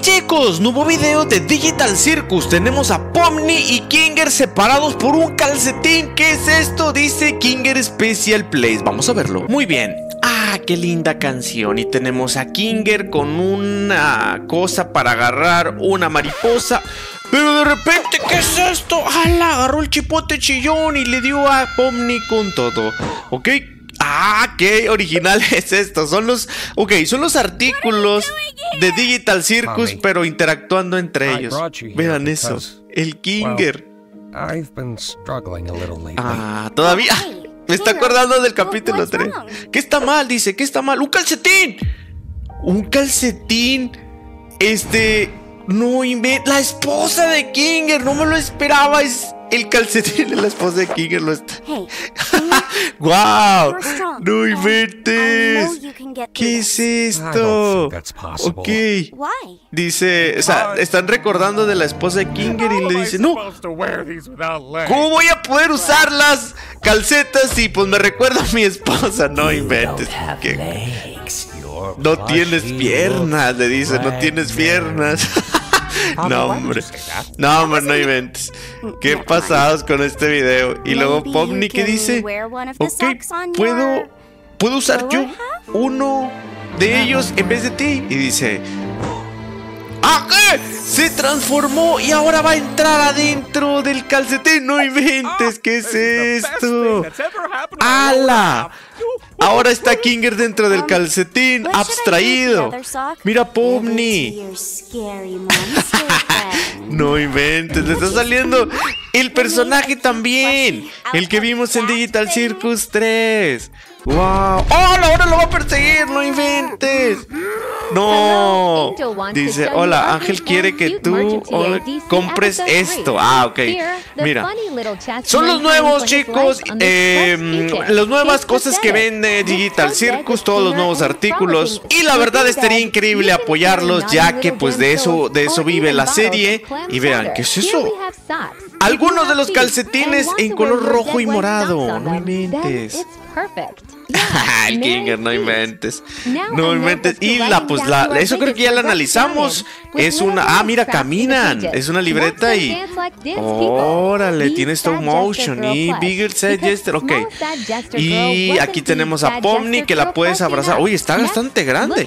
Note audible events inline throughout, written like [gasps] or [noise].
chicos, nuevo video de Digital Circus Tenemos a Pomni y Kinger separados por un calcetín ¿Qué es esto? Dice Kinger Special Place Vamos a verlo Muy bien, Ah, qué linda canción. Y tenemos a Kinger con una cosa para agarrar una mariposa. Pero de repente, ¿qué es esto? La Agarró el chipote chillón y le dio a Pomni con todo. ¿Ok? Ah, qué original [laughs] es esto. Son los, ok, son los artículos de Digital Circus, pero interactuando entre ellos. Vean eso, el Kinger. Ah, todavía. Me está acordando del capítulo 3. ¿Qué está mal? Dice, ¿qué está mal? ¡Un calcetín! Un calcetín. Este. No inventa. La esposa de Kinger. No me lo esperaba. Es el calcetín de la esposa de Kinger. Lo está. [laughs] [laughs] ¡Wow! ¡No inventes! ¿Qué es esto? Ok. Dice, o sea, están recordando de la esposa de Kinger y le dice, no. ¿Cómo voy a poder usar las calcetas Y pues me recuerda a mi esposa? No inventes. No tienes piernas, le dice, no tienes piernas. [laughs] No, hombre. Pues no, hombre, no inventes. Qué pasados con este video. Y luego Pomni que dice, ok, puedo, puedo usar yo uno de ellos en vez de ti. Y dice, ¡Ah, qué! Se transformó y ahora va a entrar adentro del calcetín. No inventes, ah, ¿qué es esto? ¡Hala! Ahora está Kinger dentro del um, calcetín, abstraído. Mira Pomni. [laughs] no inventes, le está saliendo el personaje también. El que vimos en Digital Circus 3. ¡Wow! ¡Oh! ¡Ahora lo va a perseguir! ¡No inventes! [gasps] ¡No! Dice, hola, Ángel quiere que tú compres esto. Ah, ok. Mira. Son los nuevos, chicos. Eh, las nuevas cosas que vende Digital Circus, todos los nuevos artículos. Y la verdad estaría increíble apoyarlos, ya que pues de eso, de eso vive la serie. Y vean, ¿qué es eso? Algunos de los calcetines en color rojo y morado. No inventes. [laughs] el Kinger, no inventes. No inventes. Y la, pues, la, eso creo que ya la analizamos. Ah, es una. Ah, mira, caminan. Es una libreta y. Órale, tiene stop motion. Y Bigger Set Jester, ok. Y aquí tenemos a Pomni que la puedes abrazar. uy, está bastante grande.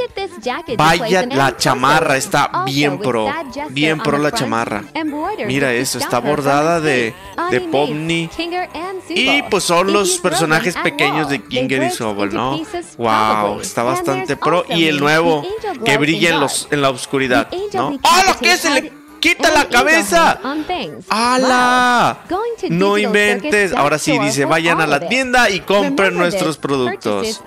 Vaya, la chamarra está bien pro. Bien pro la chamarra. Mira eso, está bordada de, de Pomni. Y pues son los personajes pequeños de Kinger y ¿no? Wow, está bastante pro. Y el nuevo, que brilla en, los, en la oscuridad, ¿no? ¡Ah, lo que se le quita la cabeza! ¡Hala! No inventes. Ahora sí, dice, vayan a la tienda y compren nuestros productos.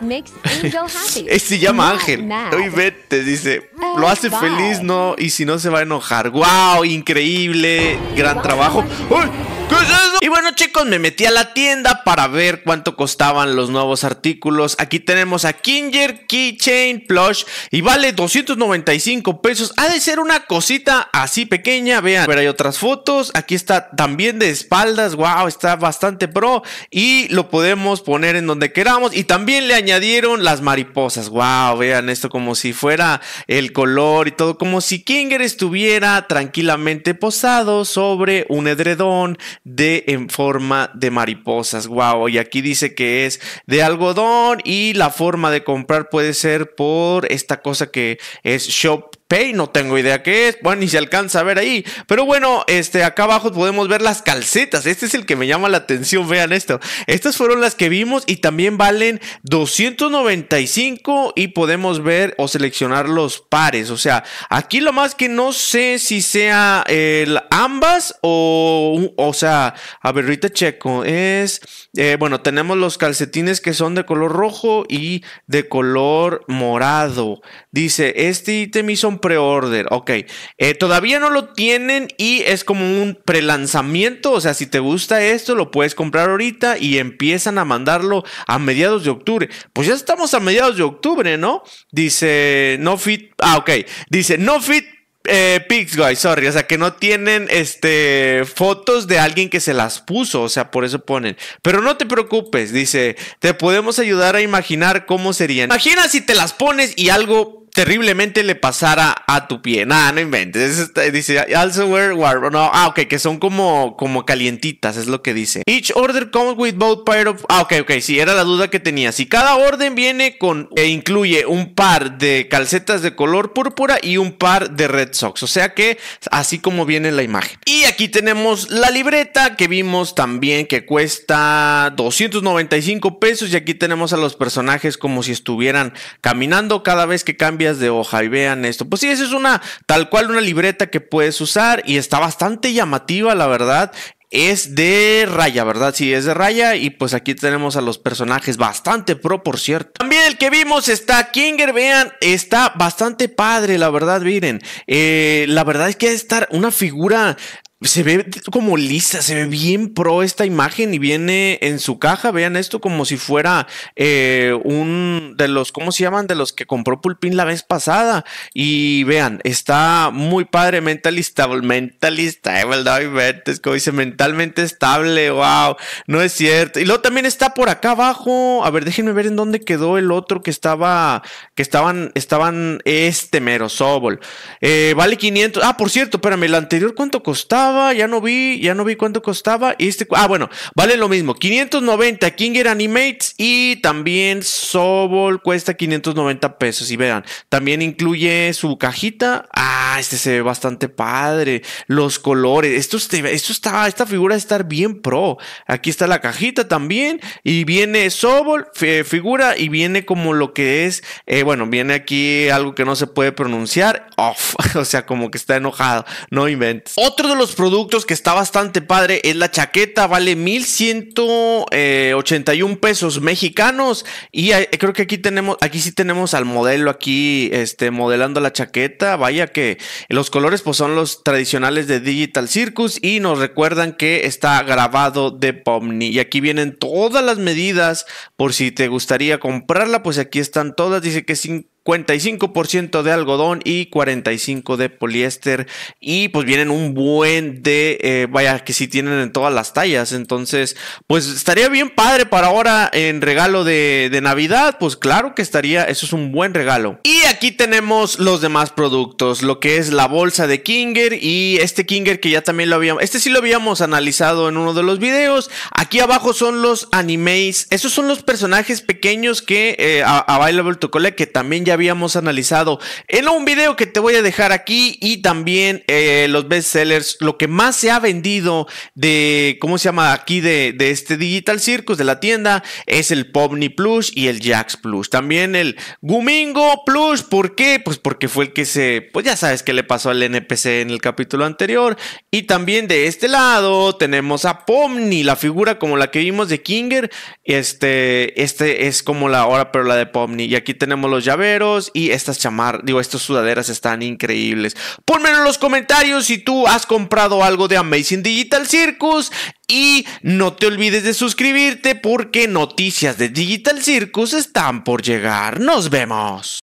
este llama Ángel. No inventes, dice. Lo hace feliz, ¿no? Y si no, se va a enojar. ¡Wow! Increíble. Gran trabajo. ¡Uy! Y bueno, chicos, me metí a la tienda para ver cuánto costaban los nuevos artículos. Aquí tenemos a Kinger Keychain Plush y vale 295 pesos. Ha de ser una cosita así pequeña. Vean, pero hay otras fotos. Aquí está también de espaldas. Wow, está bastante pro. Y lo podemos poner en donde queramos. Y también le añadieron las mariposas. Wow, vean esto como si fuera el color y todo. Como si Kinger estuviera tranquilamente posado sobre un edredón de en forma de mariposas. Wow, y aquí dice que es de algodón y la forma de comprar puede ser por esta cosa que es shop Pay, no tengo idea qué es, bueno, ni se alcanza a ver ahí. Pero bueno, este, acá abajo podemos ver las calcetas. Este es el que me llama la atención, vean esto. Estas fueron las que vimos y también valen 295 y podemos ver o seleccionar los pares. O sea, aquí lo más que no sé si sea el ambas o, o sea, a ver, ahorita checo. Es, eh, bueno, tenemos los calcetines que son de color rojo y de color morado. Dice, este ítem hizo pre-order. Ok. Eh, todavía no lo tienen y es como un prelanzamiento. O sea, si te gusta esto, lo puedes comprar ahorita y empiezan a mandarlo a mediados de octubre. Pues ya estamos a mediados de octubre, ¿no? Dice No Fit. Ah, ok. Dice No Fit eh, guys, sorry. O sea, que no tienen este, fotos de alguien que se las puso. O sea, por eso ponen. Pero no te preocupes, dice. Te podemos ayudar a imaginar cómo serían. Imagina si te las pones y algo terriblemente le pasara a tu pie. Nada, no inventes. Dice, also No, ah, ok, que son como, como calientitas, es lo que dice. Each order comes with both pair of. Ah, ok, ok, sí, era la duda que tenía. Si cada orden viene con e incluye un par de calcetas de color púrpura y un par de red socks. O sea que así como viene la imagen. Y aquí tenemos la libreta que vimos también que cuesta 295 pesos. Y aquí tenemos a los personajes como si estuvieran caminando cada vez que cambia de hoja y vean esto. Pues sí, esa es una tal cual una libreta que puedes usar y está bastante llamativa, la verdad es de raya, ¿verdad? Sí, es de raya. Y pues aquí tenemos a los personajes bastante pro, por cierto. También el que vimos está Kinger, vean, está bastante padre, la verdad, miren. Eh, la verdad es que estar una figura se ve como lisa, se ve bien pro esta imagen y viene en su caja. Vean esto como si fuera eh, un de los, ¿cómo se llaman? De los que compró Pulpín la vez pasada. Y vean, está muy padre, mentalista, mentalista, ¿verdad? Es como dice, mentalmente estable, wow, no es cierto. Y luego también está por acá abajo. A ver, déjenme ver en dónde quedó el otro que estaba, que estaban, estaban este mero Sobol. Eh, vale 500. Ah, por cierto, espérame, el anterior, ¿cuánto costaba? ya no vi, ya no vi cuánto costaba. Y este, ah, bueno, vale lo mismo, 590 Kinger Animates y también Sobol cuesta 590 pesos. Y vean, también incluye su cajita. Ah, este se ve bastante padre. Los colores, esto, esto está, esta figura está estar bien pro. Aquí está la cajita también y viene Sobol, figura y viene como lo que es, eh, bueno, viene aquí algo que no se puede pronunciar, [laughs] o sea, como que está enojado, no inventes. Otro de los productos que está bastante padre es la chaqueta, vale 1181 pesos mexicanos y creo que aquí tenemos aquí sí tenemos al modelo aquí este modelando la chaqueta, vaya que los colores pues son los tradicionales de Digital Circus y nos recuerdan que está grabado de Pomni y aquí vienen todas las medidas por si te gustaría comprarla, pues aquí están todas, dice que sin 45% de algodón y 45% de poliéster. Y pues vienen un buen de, eh, vaya, que si tienen en todas las tallas. Entonces, pues estaría bien padre para ahora en regalo de, Navidad. Pues claro que estaría, eso es un buen regalo. Y aquí tenemos los demás productos, lo que es la bolsa de Kinger y este Kinger que ya también lo habíamos, este sí lo habíamos analizado en uno de los videos. Aquí abajo son los animes, esos son los personajes pequeños que eh, Available to Collect, que también ya habíamos analizado en un video que te voy a dejar aquí y también eh, los bestsellers, lo que más se ha vendido de, ¿cómo se llama? Aquí de, este Digital Circus, de la tienda, es el Pomni Plus y el Jax Plus. También el Gumingo Plus, ¿por qué? Pues porque fue el que se, pues ya sabes que le pasó al NPC en el capítulo anterior. Y también de este lado tenemos a Pomni, la figura como la que vimos de Kinger. Este, este es como la hora, pero la de Pomni. Y aquí tenemos los llaveros y estas chamar, digo, estas sudaderas están increíbles. Pónmelo en los comentarios si tú has comprado algo de Amazing Digital Circus y no te olvides de suscribirte porque noticias de Digital Circus están por llegar. Nos vemos.